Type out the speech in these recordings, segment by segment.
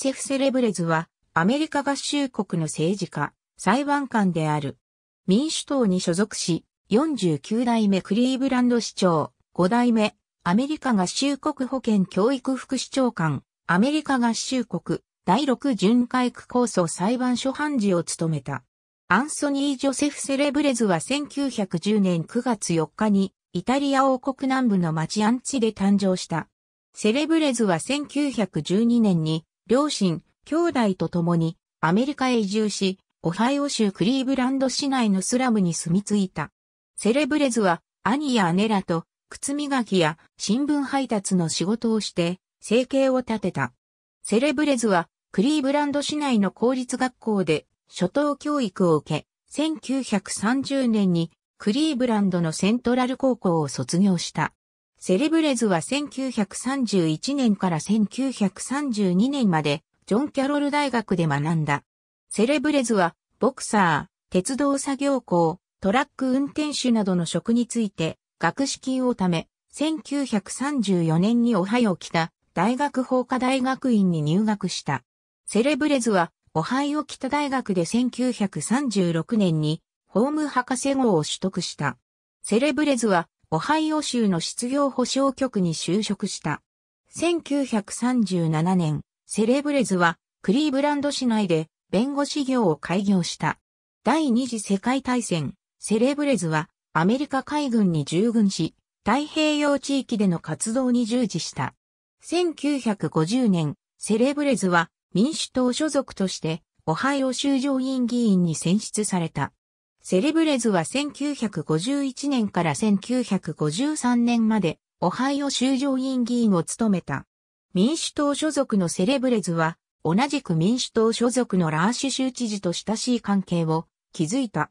セフ・セレブレズは、アメリカ合衆国の政治家、裁判官である。民主党に所属し、49代目クリーブランド市長、5代目、アメリカ合衆国保健教育副市長官、アメリカ合衆国、第6巡回区構想裁判所判事を務めた。アンソニー・ジョセフ・セレブレズは1910年9月4日に、イタリア王国南部の町アンチで誕生した。セレブレズは1912年に両親、兄弟と共にアメリカへ移住し、オハイオ州クリーブランド市内のスラムに住み着いた。セレブレズは兄や姉らと靴磨きや新聞配達の仕事をして生計を立てた。セレブレズはクリーブランド市内の公立学校で初等教育を受け、1930年にクリーブランドのセントラル高校を卒業した。セレブレズは1931年から1932年まで、ジョン・キャロル大学で学んだ。セレブレズは、ボクサー、鉄道作業工、トラック運転手などの職について、学資金をため、1934年にオハイオ北大学法科大学院に入学した。セレブレズは、オハイオ北大学で1936年に、ホーム博士号を取得した。セレブレズは、オハイオ州の失業保障局に就職した。1937年、セレブレズはクリーブランド市内で弁護士業を開業した。第二次世界大戦、セレブレズはアメリカ海軍に従軍し、太平洋地域での活動に従事した。1950年、セレブレズは民主党所属として、オハイオ州上院議員に選出された。セレブレズは1951年から1953年まで、オハイオ州上院議員を務めた。民主党所属のセレブレズは、同じく民主党所属のラーシュ州知事と親しい関係を築いた。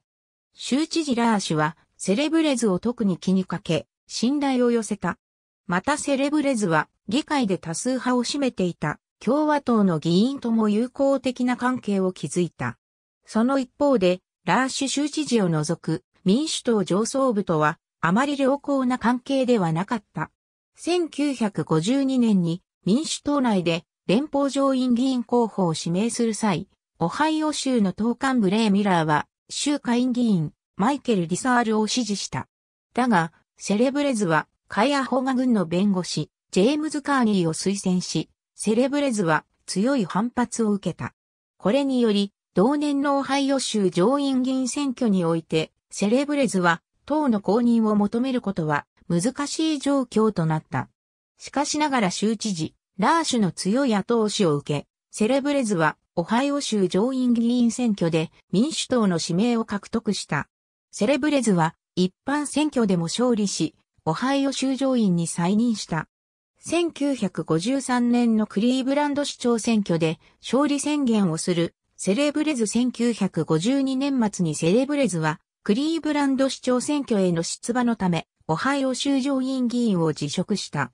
州知事ラーシュは、セレブレズを特に気にかけ、信頼を寄せた。またセレブレズは、議会で多数派を占めていた共和党の議員とも友好的な関係を築いた。その一方で、ラーシュ州知事を除く民主党上層部とはあまり良好な関係ではなかった。1952年に民主党内で連邦上院議員候補を指名する際、オハイオ州の党幹部レイ・ミラーは州下院議員マイケル・リサールを支持した。だが、セレブレズはカイアホガ軍の弁護士、ジェームズ・カーニーを推薦し、セレブレズは強い反発を受けた。これにより、同年のオハイオ州上院議員選挙において、セレブレズは党の公認を求めることは難しい状況となった。しかしながら州知事、ラーシュの強い後押しを受け、セレブレズはオハイオ州上院議員選挙で民主党の指名を獲得した。セレブレズは一般選挙でも勝利し、オハイオ州上院に再任した。1953年のクリーブランド市長選挙で勝利宣言をするセレブレズ1952年末にセレブレズは、クリーブランド市長選挙への出馬のため、オハイオ州上院議員を辞職した。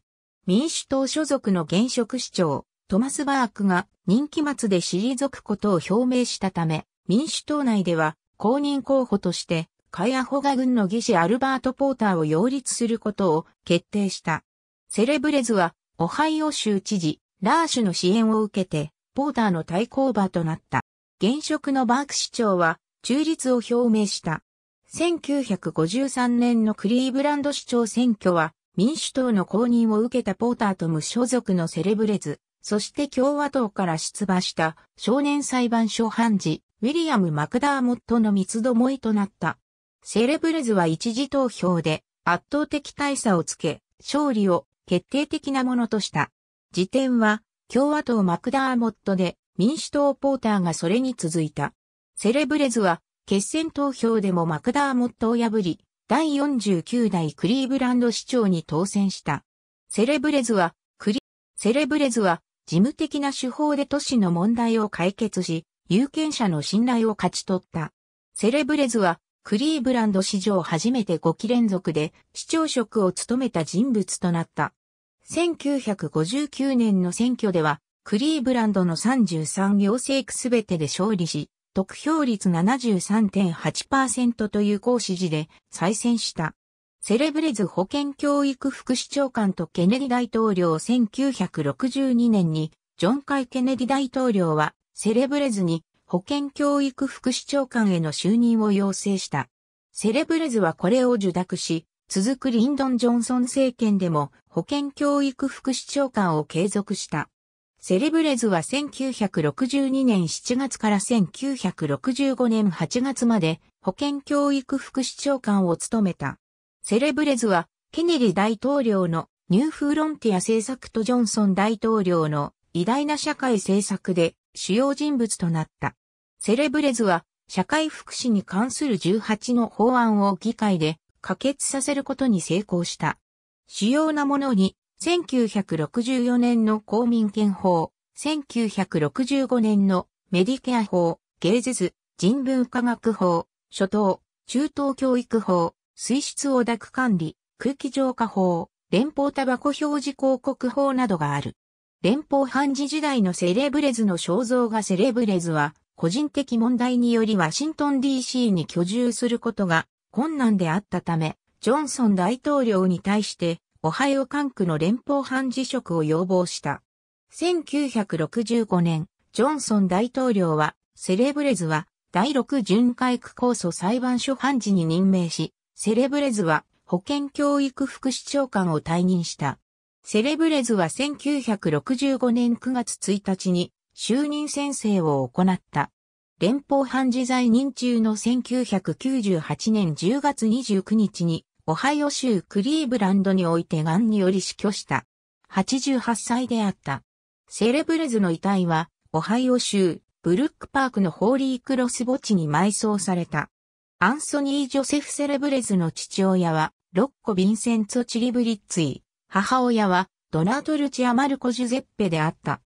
民主党所属の現職市長、トマス・バークが任期末で退くことを表明したため、民主党内では公認候補として、カヤホガ軍の技師アルバート・ポーターを擁立することを決定した。セレブレズは、オハイオ州知事、ラーシュの支援を受けて、ポーターの対抗馬となった。現職のバーク市長は中立を表明した。1953年のクリーブランド市長選挙は民主党の公認を受けたポーターと無所属のセレブレズ、そして共和党から出馬した少年裁判所判事、ウィリアム・マクダーモットの三つどもいとなった。セレブレズは一時投票で圧倒的大差をつけ、勝利を決定的なものとした。時点は共和党マクダーモットで民主党ポーターがそれに続いた。セレブレズは、決選投票でもマクダーモットを破り、第49代クリーブランド市長に当選した。セレブレズは、クリ、セレブレズは、事務的な手法で都市の問題を解決し、有権者の信頼を勝ち取った。セレブレズは、クリーブランド史上初めて5期連続で市長職を務めた人物となった。1959年の選挙ではクリーブランドの33行政区すべてで勝利し、得票率73.8%という高支持で再選した。セレブレズ保健教育副市長官とケネディ大統領1962年に、ジョン・カイ・ケネディ大統領はセレブレズに保健教育副市長官への就任を要請した。セレブレズはこれを受諾し、続くリンドン・ジョンソン政権でも保健教育副市長官を継続した。セレブレズは1962年7月から1965年8月まで保健教育副市長官を務めた。セレブレズはケネディ大統領のニューフロンティア政策とジョンソン大統領の偉大な社会政策で主要人物となった。セレブレズは社会福祉に関する18の法案を議会で可決させることに成功した。主要なものに1964年の公民権法、1965年のメディケア法、芸術、人文科学法、初等、中等教育法、水質汚濁管理、空気浄化法、連邦タバコ表示広告法などがある。連邦判事時代のセレブレズの肖像画セレブレズは、個人的問題によりワシントン DC に居住することが困難であったため、ジョンソン大統領に対してオハイオ管区の連邦判事職を要望した。1965年、ジョンソン大統領は、セレブレズは、第6巡回区構想裁判所判事に任命し、セレブレズは、保健教育副市長官を退任した。セレブレズは1965年9月1日に就任宣誓を行った。連邦判事在任中の1998年10月29日にオハイオ州クリーブランドにおいて癌により死去した。88歳であった。セレブルズの遺体は、オハイオ州、ブルックパークのホーリークロス墓地に埋葬された。アンソニー・ジョセフ・セレブレズの父親は、ロッコ・ヴィンセンツチリブリッツィ。母親は、ドナトルチア・マルコ・ジュゼッペであった。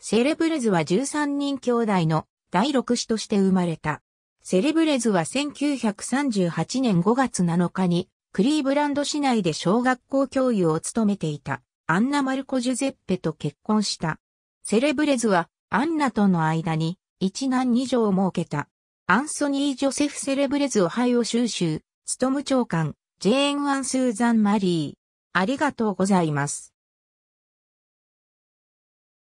セレブレズは13人兄弟の第6子として生まれた。セレブレズは1938年5月7日にクリーブランド市内で小学校教諭を務めていたアンナ・マルコ・ジュゼッペと結婚した。セレブレズはアンナとの間に一男二女を設けた。アンソニー・ジョセフ・セレブレズ・オハイオ収集、ストム長官、ジェーン・アン・スーザン・マリー。ありがとうございます。